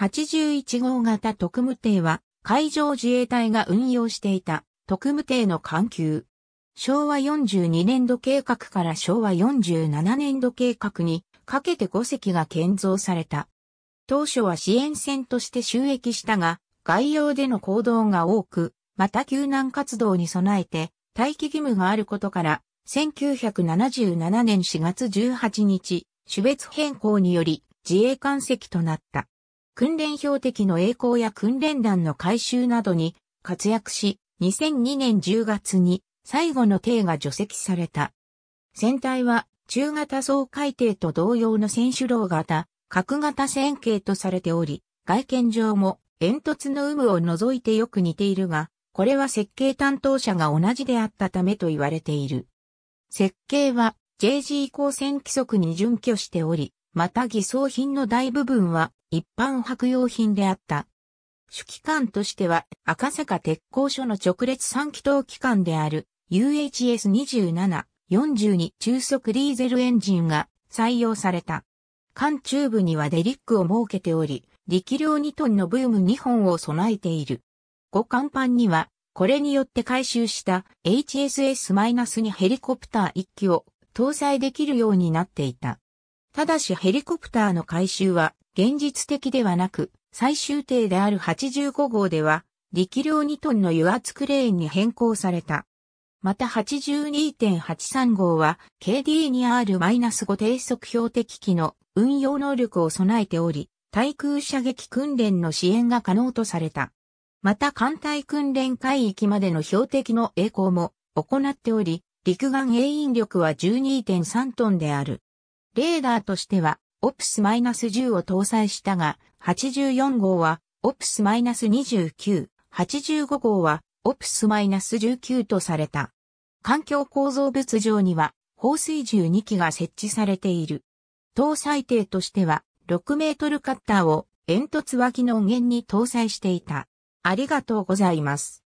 81号型特務艇は海上自衛隊が運用していた特務艇の艦級。昭和42年度計画から昭和47年度計画にかけて5隻が建造された。当初は支援船として収益したが、外洋での行動が多く、また救難活動に備えて待機義務があることから、1977年4月18日、種別変更により自衛艦籍となった。訓練標的の栄光や訓練団の改修などに活躍し、2002年10月に最後の艇が除籍された。船体は中型総海艇と同様の船首楼型、角型船形とされており、外見上も煙突の有無を除いてよく似ているが、これは設計担当者が同じであったためと言われている。設計は JG 光線規則に準拠しており、また偽装品の大部分は一般白用品であった。主機関としては赤坂鉄工所の直列3気筒機関である UHS27、42中速ディーゼルエンジンが採用された。艦中部にはデリックを設けており、力量2トンのブーム2本を備えている。5甲板には、これによって回収した HSS-2 ヘリコプター1機を搭載できるようになっていた。ただしヘリコプターの回収は現実的ではなく、最終艇である85号では、力量2トンの油圧クレーンに変更された。また82.83号は KD2R-5 低速標的機の運用能力を備えており、対空射撃訓練の支援が可能とされた。また艦隊訓練海域までの標的の栄光も行っており、陸岸栄引力は12.3トンである。レーダーとしてはオプス -10 を搭載したが、84号はオプス -29、85号はオプス -19 とされた。環境構造物上には放水銃2機が設置されている。搭載艇としては6メートルカッターを煙突脇の源に搭載していた。ありがとうございます。